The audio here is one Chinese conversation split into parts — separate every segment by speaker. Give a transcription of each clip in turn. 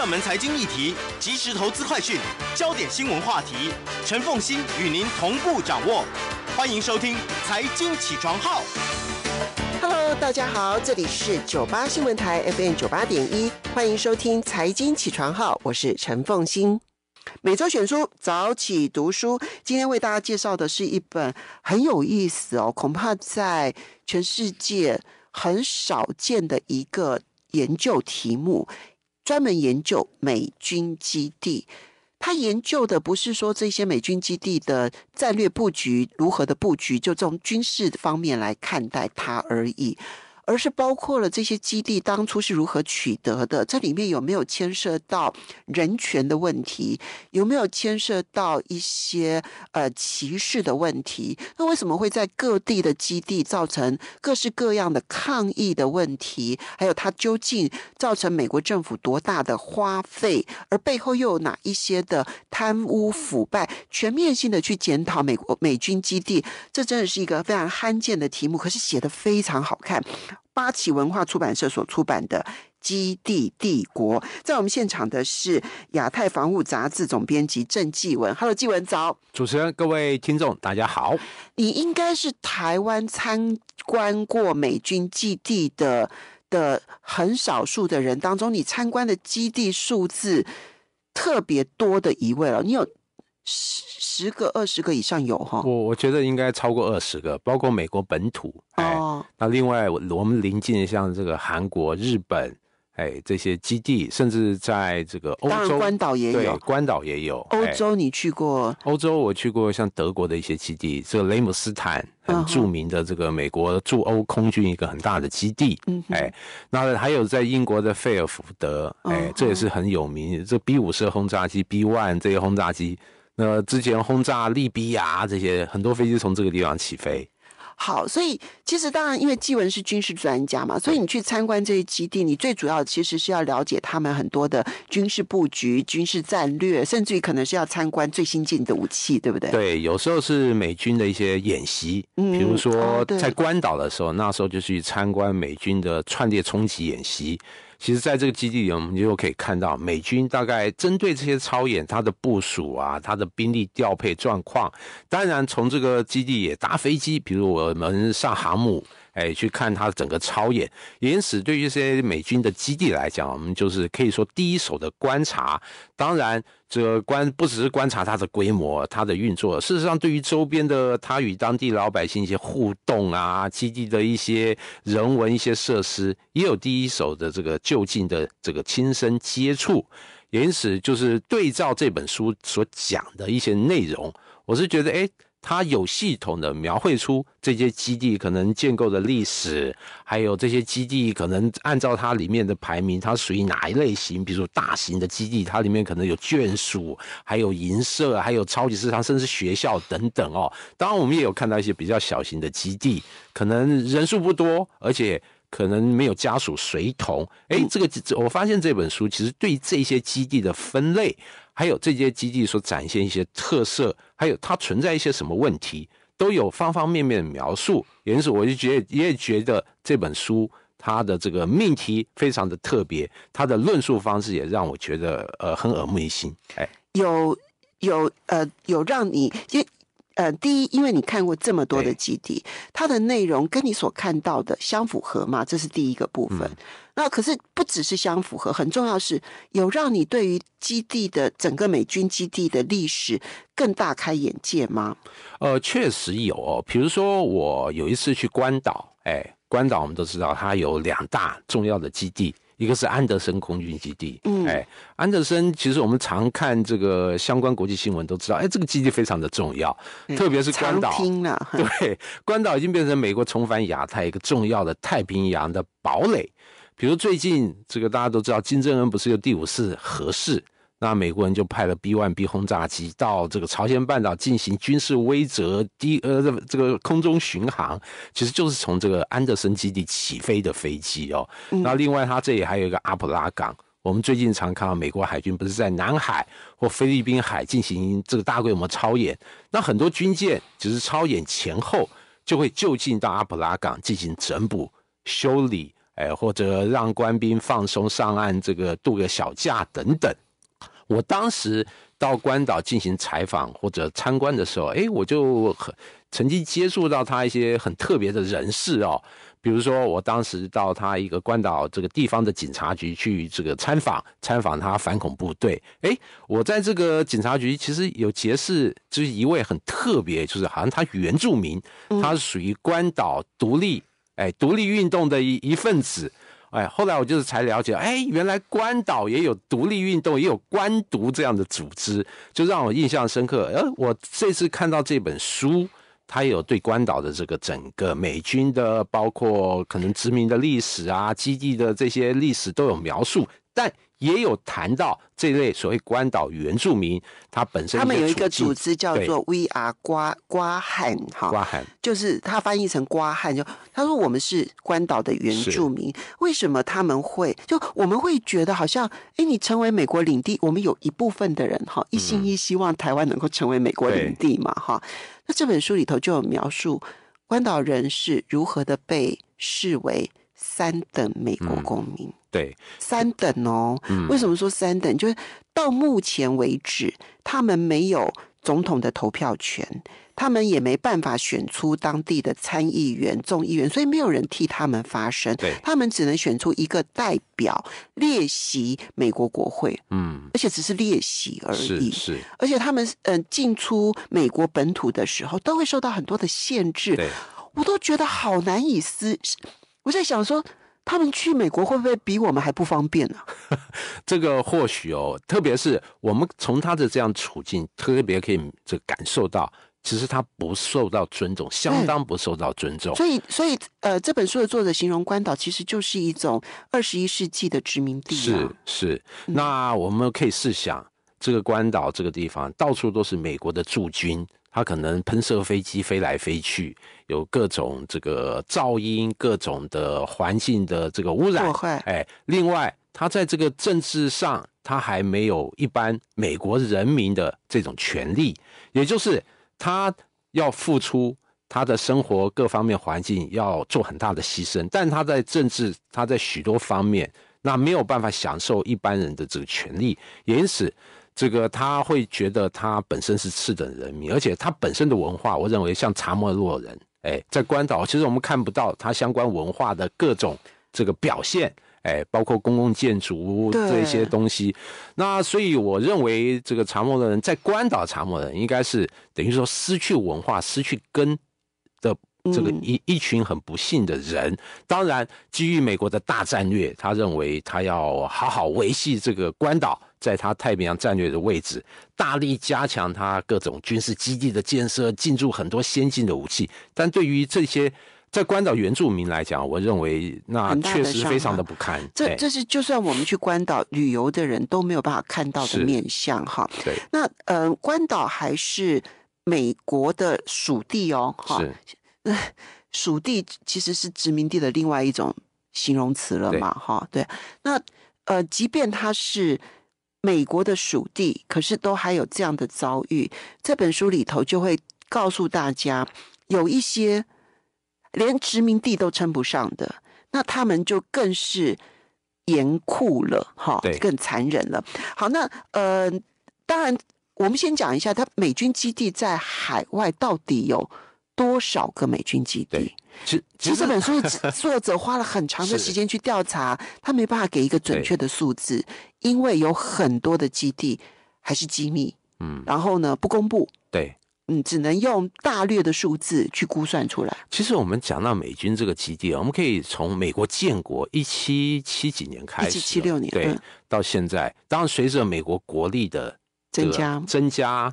Speaker 1: 热门财经议
Speaker 2: 题、即时投资快讯、焦点新闻话题，陈凤欣与您同步掌握。欢迎收听《财经起床号》。
Speaker 1: Hello，大家好，这里是九八新闻台 FM 九八点一，欢迎收听《财经起床号》，我是陈凤欣。每周选出早起读书，今天为大家介绍的是一本很有意思哦，恐怕在全世界很少见的一个研究题目。专门研究美军基地，他研究的不是说这些美军基地的战略布局如何的布局，就从军事方面来看待它而已。而是包括了这些基地当初是如何取得的，这里面有没有牵涉到人权的问题，有没有牵涉到一些呃歧视的问题？那为什么会在各地的基地造成各式各样的抗议的问题？还有它究竟造成美国政府多大的花费？而背后又有哪一些的贪污腐败？全面性的去检讨美国美军基地，这真的是一个非常罕见的题目，可是写的非常好看。八旗文化出版社所出版的《基地帝国》，在我们现场的是亚太防务杂志总编辑郑继文。Hello，继文早，
Speaker 2: 主持人、各位听众，
Speaker 1: 大家好。你应该是台湾参观过美军基地的的很少数的人当中，你参观的基地数字特别多的一位了。你有？十十个、二十个以上有哈，
Speaker 2: 我我觉得应该超过二十个，包括美国本土。哦，那另外我们临近像这个韩国、日本，哎，这些基地，甚至在这个欧洲，关岛也有，关岛也有。欧洲你去过？欧洲我去过，像德国的一些基地，这个雷姆斯坦很著名的这个美国驻欧空军一个很大的基地。嗯，哎，那还有在英国的费尔福德，哎，这也是很有名，这 B 五式轰炸机、B one 这些轰炸机。那之前轰炸利比亚这些，很多飞机从这个地方起飞。
Speaker 1: 好，所以其实当然，因为纪文是军事专家嘛，所以你去参观这些基地，你最主要其实是要了解他们很多的军事布局、军事战略，甚至于可能是要参观最新进的武器，对不对？
Speaker 2: 对，有时候是美军的一些演习，嗯，比如说在关岛的时候，那时候就去参观美军的串列冲击演习。其实，在这个基地里，我们就可以看到美军大概针对这些超演，它的部署啊，它的兵力调配状况。当然，从这个基地也搭飞机，比如我们上航母，哎，去看它整个超演。因此，对于一些美军的基地来讲，我们就是可以说第一手的观察。当然。这观不只是观察它的规模、它的运作，事实上，对于周边的它与当地老百姓一些互动啊，基地的一些人文、一些设施，也有第一手的这个就近的这个亲身接触，因此就是对照这本书所讲的一些内容，我是觉得，哎。它有系统的描绘出这些基地可能建构的历史，还有这些基地可能按照它里面的排名，它属于哪一类型？比如大型的基地，它里面可能有眷属，还有银社，还有超级市场，甚至学校等等哦。当然，我们也有看到一些比较小型的基地，可能人数不多，而且。可能没有家属随同，哎，这个我发现这本书其实对这些基地的分类，还有这些基地所展现一些特色，还有它存在一些什么问题，都有方方面面的描述。就是，我就觉得，也觉得这本书它的这个命题非常的特别，它的论述方式也让我觉得呃很耳目一新。哎，
Speaker 1: 有有呃有让你一。呃，第一，因为你看过这么多的基地，它的内容跟你所看到的相符合吗？这是第一个部分。那可是不只是相符合，很重要是有让你对于
Speaker 2: 基地的整个美军基地的历史更大开眼界吗？呃，确实有。哦。比如说，我有一次去关岛，哎，关岛我们都知道它有两大重要的基地。一个是安德森空军基地，哎，安德森其实我们常看这个相关国际新闻都知道，哎，这个基地非常的重要，特别是关岛，对，关岛已经变成美国重返亚太一个重要的太平洋的堡垒。比如最近这个大家都知道，金正恩不是有第五次核试。那美国人就派了 B-1B 轰炸机到这个朝鲜半岛进行军事威慑，低呃，这个空中巡航其实就是从这个安德森基地起飞的飞机哦。那另外，它这里还有一个阿普拉港，我们最近常看到美国海军不是在南海或菲律宾海进行这个大规模操演，那很多军舰只是操演前后就会就近到阿普拉港进行整补修理，哎，或者让官兵放松上岸这个度个小假等等。我当时到关岛进行采访或者参观的时候，哎，我就曾经接触到他一些很特别的人士哦，比如说，我当时到他一个关岛这个地方的警察局去这个参访，参访他反恐部队。哎，我在这个警察局其实有结识，就是一位很特别，就是好像他原住民，他是属于关岛独立，哎，独立运动的一一份子。哎，后来我就是才了解，哎，原来关岛也有独立运动，也有关独这样的组织，就让我印象深刻。呃，我这次看到这本书，它有对关岛的这个整个美军的，包括可能殖民的历史啊、基地的这些历史都有描述，但。也有谈到这类所谓关岛原住民，他本身他们有一个组织叫做
Speaker 1: VR 瓜瓜汉哈瓜汉，就是他翻译成瓜汉就他说我们是关岛的原住民，为什么他们会就我们会觉得好像哎你成为美国领地，我们有一部分的人哈一心一希望台湾能够成为美国领地嘛哈，那这本书里头就有描述关岛人是如何的被视为。三等美国公民，对三等哦，为什么说三等？就是到目前为止，他们没有总统的投票权，他们也没办法选出当地的参议员、众议员，所以没有人替他们发声，对，他们只能选出一个代表列席美国国会，嗯，而且只是列席而已，是，而且他们嗯进出美国本土的时候都会受到很多的限制，我都觉得好难以思。我在想，说他们去美国会不会比我们还不方便呢？
Speaker 2: 这个或许哦，特别是我们从他的这样处境，特别可以这感受到，其实他不受到尊重，相当不受到尊重。所以，
Speaker 1: 所以呃，这本书的作者形容关岛，其实
Speaker 2: 就是一种二十一世纪的殖民地。是是，那我们可以试想，这个关岛这个地方，到处都是美国的驻军。他可能喷射飞机飞来飞去，有各种这个噪音，各种的环境的这个污染。破坏。哎，另外，他在这个政治上，他还没有一般美国人民的这种权利，也就是他要付出他的生活各方面环境要做很大的牺牲，但他在政治，他在许多方面那没有办法享受一般人的这个权利，也因此。这个他会觉得他本身是次等人民，而且他本身的文化，我认为像查莫洛人，哎，在关岛其实我们看不到他相关文化的各种这个表现，哎，包括公共建筑这些东西。那所以我认为这个查莫洛人在关岛查莫洛人应该是等于说失去文化、失去根。这个一一群很不幸的人，当然基于美国的大战略，他认为他要好好维系这个关岛，在他太平洋战略的位置，大力加强他各种军事基地的建设，进驻很多先进的武器。但对于这些在关岛原住民来讲，我认为那确实非常的不堪。这这
Speaker 1: 是就算我们去关岛旅游的人都没有办法看到的面相哈。对，那嗯，关岛还是美国的属地哦哈。属地其实是殖民地的另外一种形容词了嘛？哈，对。那呃，即便它是美国的属地，可是都还有这样的遭遇。这本书里头就会告诉大家，有一些连殖民地都称不上的，那他们就更是严酷了，哈，更残忍了。好，那呃，当然，我们先讲一下，他美军基地在海外到底有。多少个美军基地？
Speaker 2: 其实这本书 作
Speaker 1: 者花了很长的时间去调查，他没办法给一个准确的数字，因为有很多的基地
Speaker 2: 还是机密，嗯，然后呢不公布，对，嗯，只能用大略的数字去估算出来。其实我们讲到美军这个基地，我们可以从美国建国一七七几年开始，一七七六年对，到现在，当然随着美国国力的增加增加。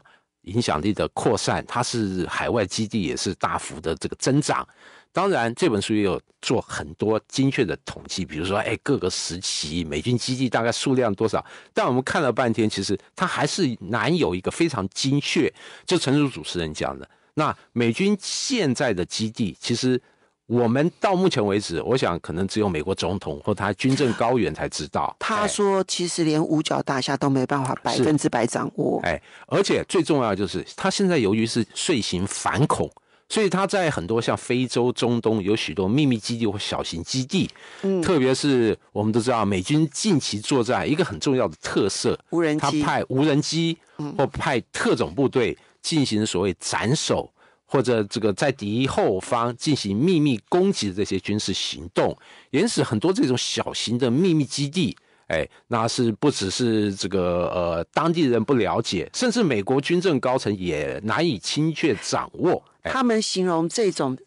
Speaker 2: 影响力的扩散，它是海外基地也是大幅的这个增长。当然，这本书也有做很多精确的统计，比如说，哎，各个时期美军基地大概数量多少。但我们看了半天，其实它还是难有一个非常精确。就陈述主持人讲的，那美军现在的基地其实。我们到目前为止，我想可能只有美国总统或他军政高员才知道。
Speaker 1: 他说，其实连五角大厦都没办法百分之
Speaker 2: 百掌握。哎，而且最重要的就是，他现在由于是遂行反恐，所以他在很多像非洲、中东，有许多秘密基地或小型基地。嗯，特别是我们都知道，美军近期作战一个很重要的特色，人他派无人机或派特种部队进行所谓斩首。或者这个在敌后方进行秘密攻击的这些军事行动，因此很多这种小型的秘密基地，哎，那是不只是这个呃当地人不了解，甚至美国军政高层也难以精确掌握。他们形容这种。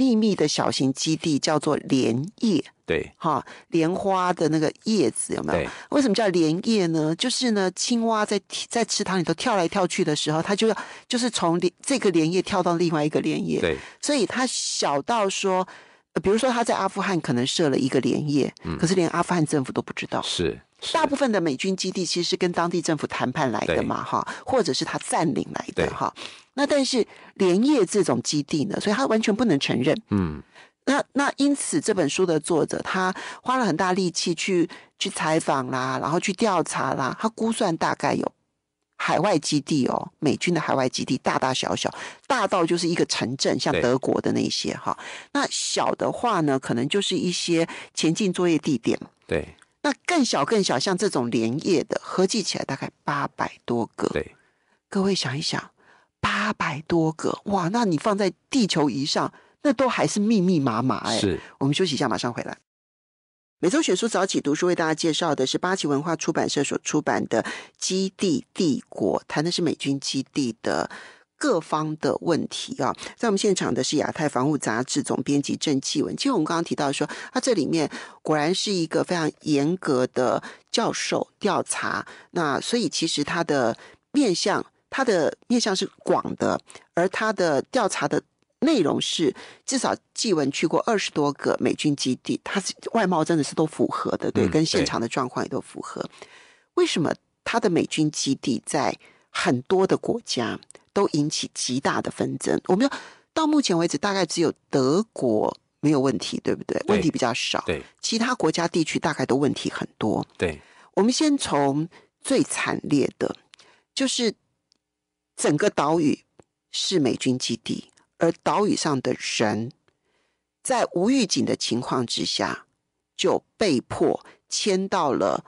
Speaker 2: 秘密的小型基地叫做莲叶，对，
Speaker 1: 哈，莲花的那个叶子有没有？为什么叫莲叶呢？就是呢，青蛙在在池塘里头跳来跳去的时候，它就要就是从这个莲叶跳到另外一个莲叶，对，所以它小到说。比如说，他在阿富汗可能设了一个连叶，可是连阿富汗政府都不知道。是，大部分的美军基地其实是跟当地政府谈判来的嘛，哈，或者是他占领来的，哈。那但是连夜这种基地呢，所以他完全不能承认。嗯，那那因此这本书的作者他花了很大力气去去采访啦，然后去调查啦，他估算大概有。海外基地哦，美军的海外基地大大小小，大到就是一个城镇，像德国的那些哈。那小的话呢，可能就是一些前进作业地点对。那更小更小，像这种连夜的，合计起来大概八百多个。对。各位想一想，八百多个哇，那你放在地球仪上，那都还是密密麻麻哎。是。我们休息一下，马上回来。每周选书早起读书为大家介绍的是八旗文化出版社所出版的《基地帝国》，谈的是美军基地的各方的问题啊。在我们现场的是亚太防务杂志总编辑郑继文。其实我们刚刚提到说，它这里面果然是一个非常严格的教授调查，那所以其实它的面向，它的面向是广的，而它的调查的。内容是，至少纪文去过二十多个美军基地，他是外貌真的是都符合的，对，跟现场的状况也都符合。为什么他的美军基地在很多的国家都引起极大的纷争？我们要到目前为止，大概只有德国没有问题，对不对？问题比较少，对，其他国家地区大概都问题很多。对，我们先从最惨烈的，就是整个岛屿是美军基地。而岛屿上的人，在无预警的情况之下，就被迫迁到了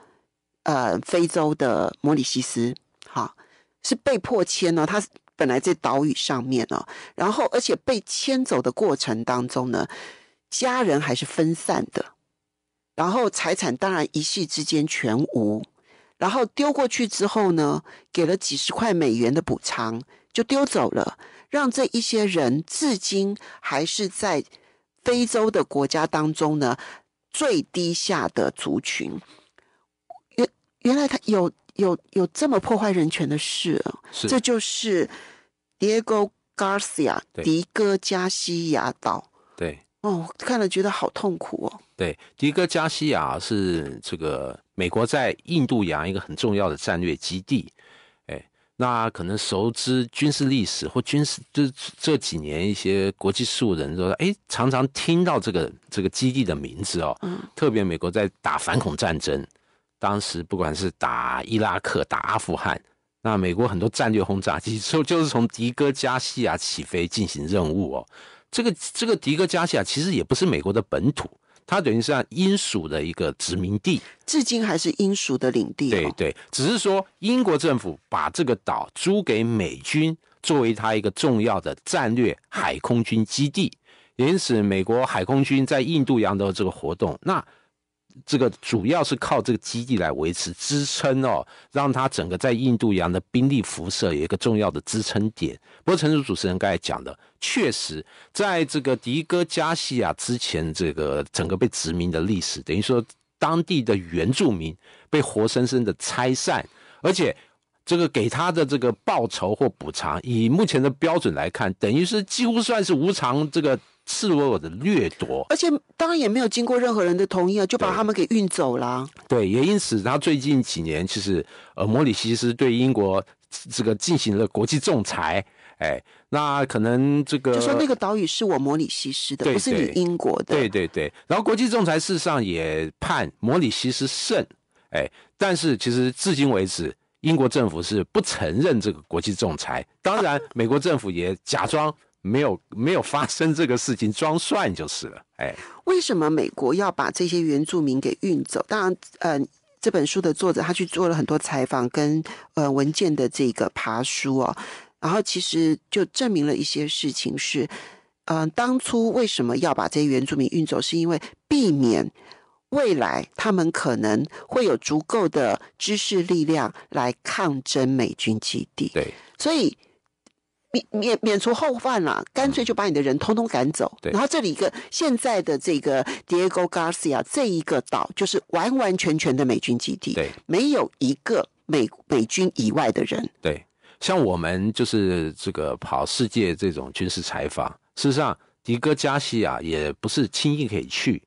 Speaker 1: 呃非洲的摩里西斯。好，是被迫迁哦。他本来在岛屿上面哦，然后而且被迁走的过程当中呢，家人还是分散的，然后财产当然一夕之间全无，然后丢过去之后呢，给了几十块美元的补偿，就丢走了。让这一些人至今还是在非洲的国家当中呢，最低下的族群。原原来他有有有这么破坏人权的事，这就是 a 戈·加西 a 迪戈·加西亚岛。对，哦，看了觉得好痛苦哦。
Speaker 2: 对，迪戈·加西亚是这个美国在印度洋一个很重要的战略基地。那可能熟知军事历史或军事，就是这几年一些国际素人说，哎，常常听到这个这个基地的名字哦，特别美国在打反恐战争，当时不管是打伊拉克、打阿富汗，那美国很多战略轰炸机，就就是从迪戈加西亚起飞进行任务哦。这个这个迪戈加西亚其实也不是美国的本土，它等于是英属的一个殖民地，至今还是英属的领地。对对，只是说英国政府把这个岛租给美军，作为它一个重要的战略海空军基地，因此美国海空军在印度洋的这个活动，那。这个主要是靠这个基地来维持支撑哦，让它整个在印度洋的兵力辐射有一个重要的支撑点。不过，陈述主持人刚才讲的，确实在这个迪戈加西亚之前，这个整个被殖民的历史，等于说当地的原住民被活生生的拆散，而且这个给他的这个报酬或补偿，以目前的标准来看，等于是几乎算是无偿这个。赤裸裸的掠夺，而且当然也没有经过任何人的同意啊，就把他们给运走了。对，也因此，他最近几年其实，呃，摩里西斯对英国这个进行了国际仲裁。哎，那可能这个就说那个
Speaker 1: 岛屿是我摩里西斯的，不是你英国
Speaker 2: 的。对对对。然后国际仲裁事实上也判摩里西斯胜。哎，但是其实至今为止，英国政府是不承认这个国际仲裁。当然，美国政府也假装。没有没有发生这个事情，装蒜就是了。哎，
Speaker 1: 为什么美国要把这些原住民给运走？当然，呃，这本书的作者他去做了很多采访跟呃文件的这个爬书哦，然后其实就证明了一些事情是，嗯，当初为什么要把这些原住民运走，是因为避免未来他们可能会有足够的知识力量来抗争美军基地。对，所以。免免免除后患了，干脆就把你的人通通赶走。对，然后这里一个现在的这个 Diego Garcia 这一个
Speaker 2: 岛，就是完完全全的美军基地，对，没有
Speaker 1: 一个美美军以
Speaker 2: 外的人。对，像我们就是这个跑世界这种军事采访，事实上迪戈加西亚也不是轻易可以去。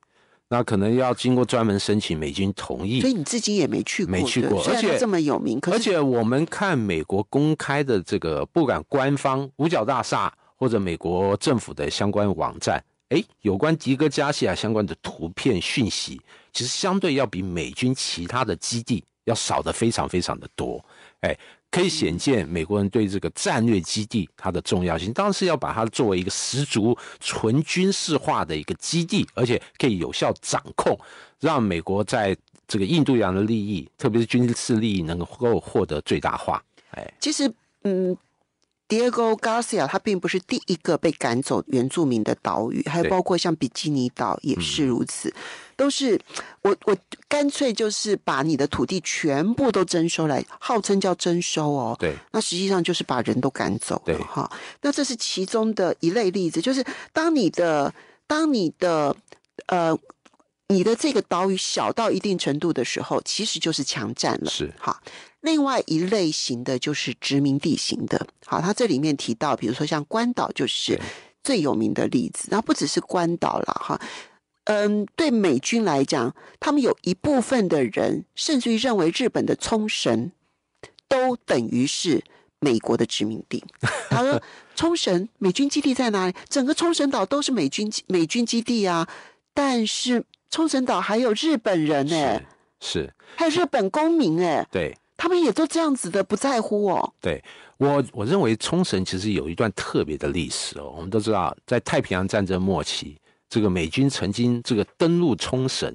Speaker 2: 那可能要经过专门申请美军同意，所以你自己也没去过，没去过。而且这么有名，而且我们看美国公开的这个不敢官方五角大厦或者美国政府的相关网站，哎，有关迪戈加西亚相关的图片讯息，其实相对要比美军其他的基地要少的非常非常的多，哎。可以显见美国人对这个战略基地它的重要性，当然是要把它作为一个十足纯军事化的一个基地，而且可以有效掌控，让美国在这个印度洋的利益，特别是军事利益，能够获得最大化。哎，
Speaker 1: 其实，嗯，Diego Garcia 他并不是第一个被赶走原住民的岛屿，还有包括像比基尼岛也是如此。都是 我我干脆就是把你的土地全部都征收来，号称叫征收哦。对，那实际上就是把人都赶走了哈。那这是其中的一类例子，就是当你的当你的呃你的这个岛屿小到一定程度的时候，其实就是强占了。是哈。另外一类型的就是殖民地型的。好，它这里面提到，比如说像关岛就是最有名的例子，然后不只是关岛了哈。嗯，对美军来讲，他们有一部分的人甚至于认为日本的冲绳都等于是美国的殖民地。他说：“冲绳美军基地在哪里？整个冲绳岛都是美军美军基地啊！但是冲绳岛还有日本人呢，是还有日本公民哎，对他们也都这样子的不在乎哦。
Speaker 2: 对我我认为冲绳其实有一段特别的历史哦。我们都知道，在太平洋战争末期。这个美军曾经这个登陆冲绳，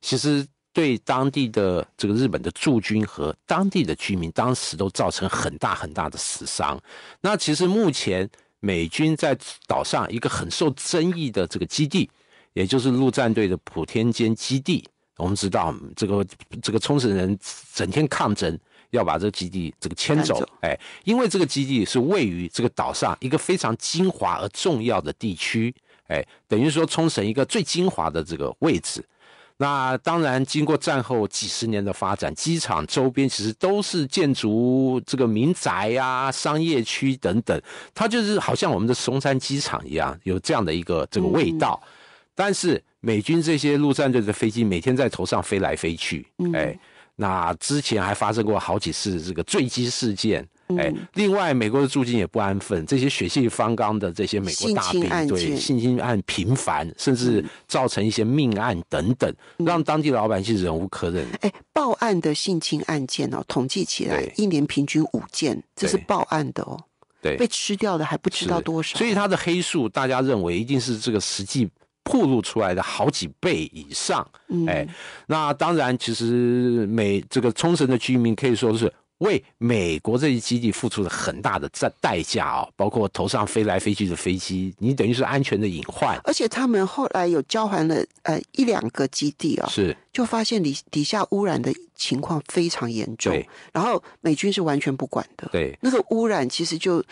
Speaker 2: 其实对当地的这个日本的驻军和当地的居民，当时都造成很大很大的死伤。那其实目前美军在岛上一个很受争议的这个基地，也就是陆战队的普天间基地。我们知道，这个这个冲绳人整天抗争，要把这个基地这个迁走，哎，因为这个基地是位于这个岛上一个非常精华而重要的地区。哎，等于说冲绳一个最精华的这个位置，那当然经过战后几十年的发展，机场周边其实都是建筑这个民宅啊、商业区等等，它就是好像我们的松山机场一样有这样的一个这个味道。但是美军这些陆战队的飞机每天在头上飞来飞去，哎，那之前还发生过好几次这个坠机事件。哎，另外，美国的驻军也不安分，这些血气方刚的这些美国大兵，对性侵案频繁，甚至造成一些命案等等，让当地老百姓忍无可忍。哎，
Speaker 1: 报案的性侵案件呢，统计起来一年平均五件，这是报案的哦。对，被吃掉的还不知道
Speaker 2: 多少。所以它的黑数，大家认为一定是这个实际暴露出来的好几倍以上。哎，那当然，其实美这个冲绳的居民可以说是。为美国这些基地付出了很大的代代价哦，包括头上飞来飞去的飞机，你等于是安全的隐患。
Speaker 1: 而且他们后来有交还了呃一两个基地哦，是就发现底底下污染的情况非常严重。然后美军是完全不
Speaker 2: 管的。对，
Speaker 1: 那个污染其实就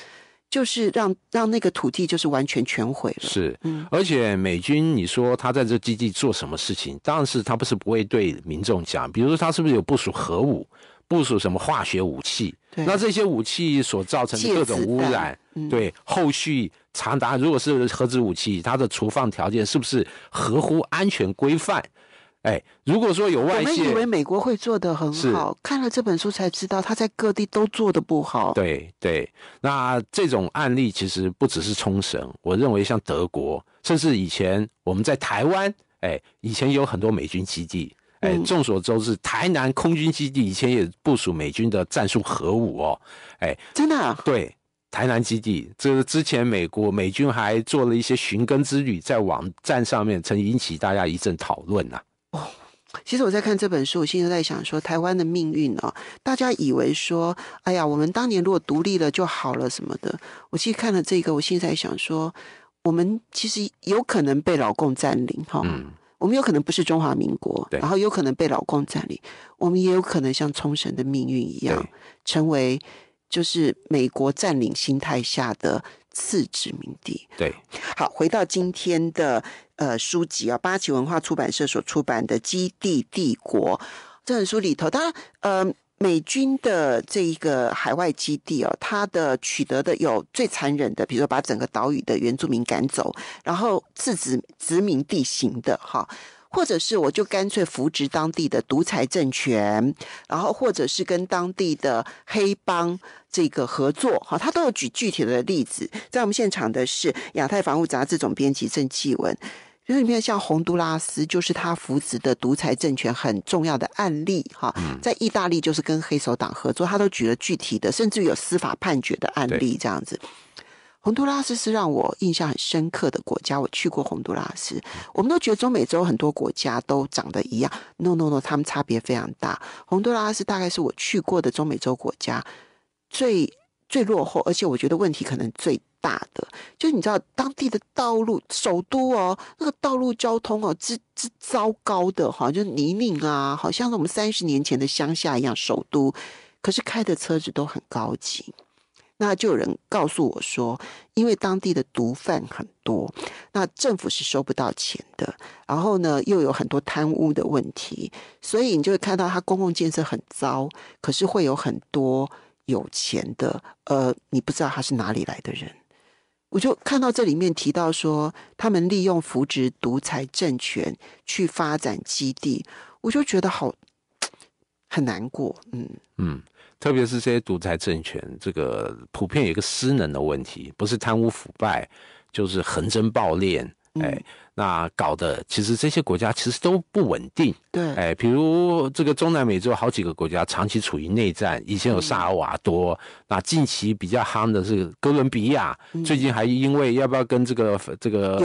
Speaker 1: 就是让让那个土地就是完全全
Speaker 2: 毁了。是，而且美军你说他在这基地做什么事情，当然是他不是不会对民众讲，比如说他是不是有部署核武。部署什么化学武器？那这些武器所造成的各种污染，对后续长达如果是核子武器，它的存放条件是不是合乎安全规范？哎，如果说有外，我们以为美
Speaker 1: 国会做的很好，看了这本书才知道他在各地都做
Speaker 2: 的不好。对对，那这种案例其实不只是冲绳，我认为像德国，甚至以前我们在台湾，哎，以前有很多美军基地。哎，众所周知，台南空军基地以前也部署美军的战术核武哦。哎，真的？对，台南基地，这之前美国美军还做了一些寻根之旅，在网站上面曾引起大家一阵讨论呐。
Speaker 1: 哦，其实我在看这本书，我现在在想说，台湾的命运啊，大家以为说，哎呀，我们当年如果独立了就好了什么的。我其实看了这个，我现在想说，我们其实有可能被老共占领哈。嗯。我们有可能不是中华民国，然后有可能被老共占领，我们也有可能像冲绳的命运一样，成为就是美国占领心态下的次殖民地。对，好，回到今天的呃书籍啊，八旗文化出版社所出版的《基地帝国》这本书里头，它呃。美军的这一个海外基地哦，它的取得的有最残忍的，比如说把整个岛屿的原住民赶走，然后自殖殖民地型的哈，或者是我就干脆扶植当地的独裁政权，然后或者是跟当地的黑帮这个合作哈，他都有举具体的例子。在我们现场的是亚太防务杂志总编辑郑继文。就是你看，像洪都拉斯，就是他扶持的独裁政权很重要的案例哈。在意大利，就是跟黑手党合作，他都举了具体的，甚至有司法判决的案例这样子。洪都拉斯是让我印象很深刻的国家，我去过洪都拉斯。我们都觉得中美洲很多国家都长得一样，no no no，他们差别非常大。洪都拉斯大概是我去过的中美洲国家最最落后，而且我觉得问题可能最。大的，就你知道，当地的道路，首都哦，那个道路交通哦，之之糟糕的，好像就泥泞啊，好像我们三十年前的乡下一样。首都，可是开的车子都很高级。那就有人告诉我说，因为当地的毒贩很多，那政府是收不到钱的。然后呢，又有很多贪污的问题，所以你就会看到他公共建设很糟，可是会有很多有钱的，呃，你不知道他是哪里来的人。我就看到这里面提到说，他们利用扶植独裁政权去发展基地，我就觉得好很难过。嗯
Speaker 2: 嗯，特别是这些独裁政权，这个普遍有一个失能的问题，不是贪污腐败，就是横征暴敛。哎，那搞的其实这些国家其实都不稳定，对，哎，比如这个中南美洲好几个国家长期处于内战，以前有萨尔瓦多，那近期比较夯的是哥伦比亚，最近还因为要不要跟这个这个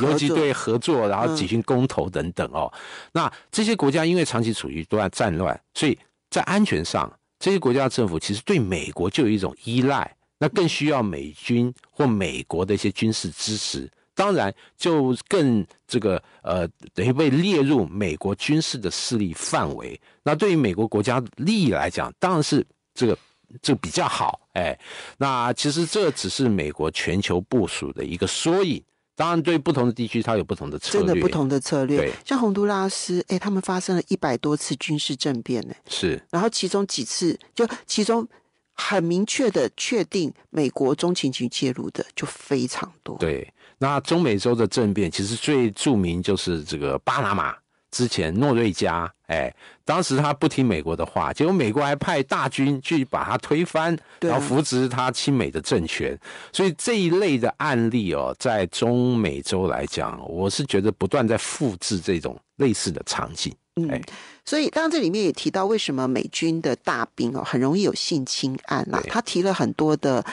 Speaker 2: 游击队合作，然后举行公投等等哦。那这些国家因为长期处于在战乱，所以在安全上，这些国家政府其实对美国就有一种依赖，那更需要美军或美国的一些军事支持。当然，就更这个呃，等于被列入美国军事的势力范围。那对于美国国家利益来讲，当然是这个这个比较好。哎，那其实这只是美国全球部署的一个缩影。当然，对不同的地区，它有不同的策略，真的不同的策略。
Speaker 1: 像洪都拉斯，哎，他们发生了一百多次军事政变呢。是。然后，其中几次就其中很明确的确定美国中情局介入的就非常
Speaker 2: 多。对。那中美洲的政变其实最著名就是这个巴拿马之前诺瑞加，哎，当时他不听美国的话，结果美国还派大军去把他推翻，然后扶植他亲美的政权。所以这一类的案例哦，在中美洲来讲，我是觉得不断在复制这种类似的场景。嗯，
Speaker 1: 所以当然这里面也提到为什么美军的大兵哦很容易有性侵案啦，他提了很多的。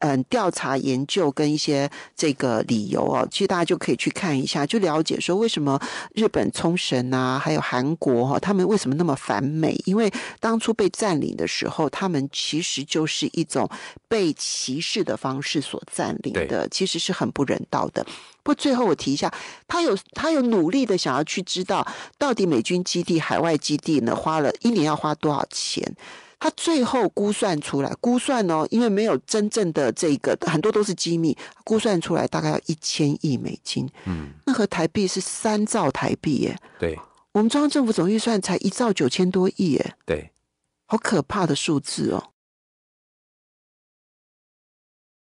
Speaker 1: 嗯，调查研究跟一些这个理由哦，其实大家就可以去看一下，就了解说为什么日本冲绳啊，还有韩国哈，他们为什么那么反美？因为当初被占领的时候，他们其实就是一种被歧视的方式所占领的，其实是很不人道的。不过最后我提一下，他有他有努力的想要去知道，到底美军基地、海外基地呢，花了一年要花多少钱？他最后估算出来，估算哦，因为没有真正的这个，很多都是机密，估算出来大概要一千亿美金。嗯，那和台币是三兆台币耶。对，我们中央政府总预算才一兆九千多亿耶。对，好可怕的数字哦。